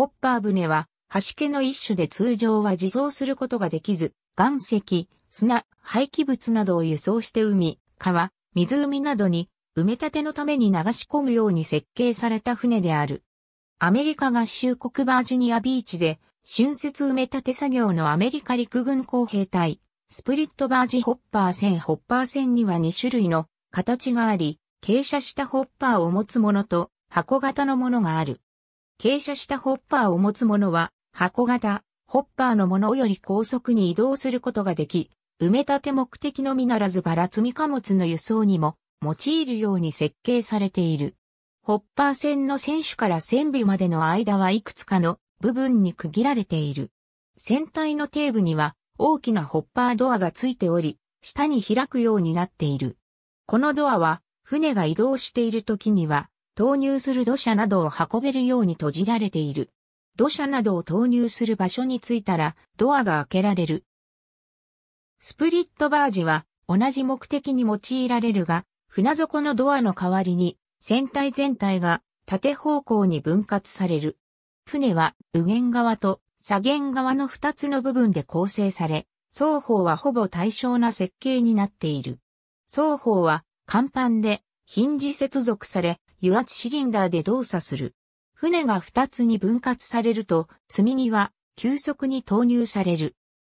ホッパー船は、橋家の一種で通常は自走することができず、岩石、砂、廃棄物などを輸送して海、川、湖などに埋め立てのために流し込むように設計された船である。アメリカ合衆国バージニアビーチで、春節埋め立て作業のアメリカ陸軍工兵隊、スプリットバージホッパー船ホッパー船には2種類の形があり、傾斜したホッパーを持つものと箱型のものがある。傾斜したホッパーを持つ者は、箱型、ホッパーのものより高速に移動することができ、埋め立て目的のみならずバラ積み貨物の輸送にも用いるように設計されている。ホッパー船の船首から船尾までの間はいくつかの部分に区切られている。船体の底部には大きなホッパードアがついており、下に開くようになっている。このドアは船が移動している時には投入する土砂などを運べるように閉じられている。土砂などを投入する場所に着いたらドアが開けられる。スプリットバージは同じ目的に用いられるが、船底のドアの代わりに船体全体が縦方向に分割される。船は右舷側と左舷側の二つの部分で構成され、双方はほぼ対称な設計になっている。双方は甲板でヒンジ接続され、油圧シリンダーで動作する。船が2つに分割されると、積み荷は急速に投入される。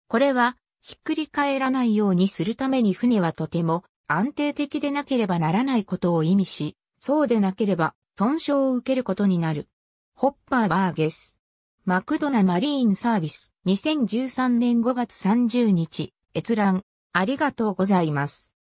これは、ひっくり返らないようにするために船はとても安定的でなければならないことを意味し、そうでなければ損傷を受けることになる。ホッパーバーゲス。マクドナマリーンサービス2013年5月30日閲覧ありがとうございます。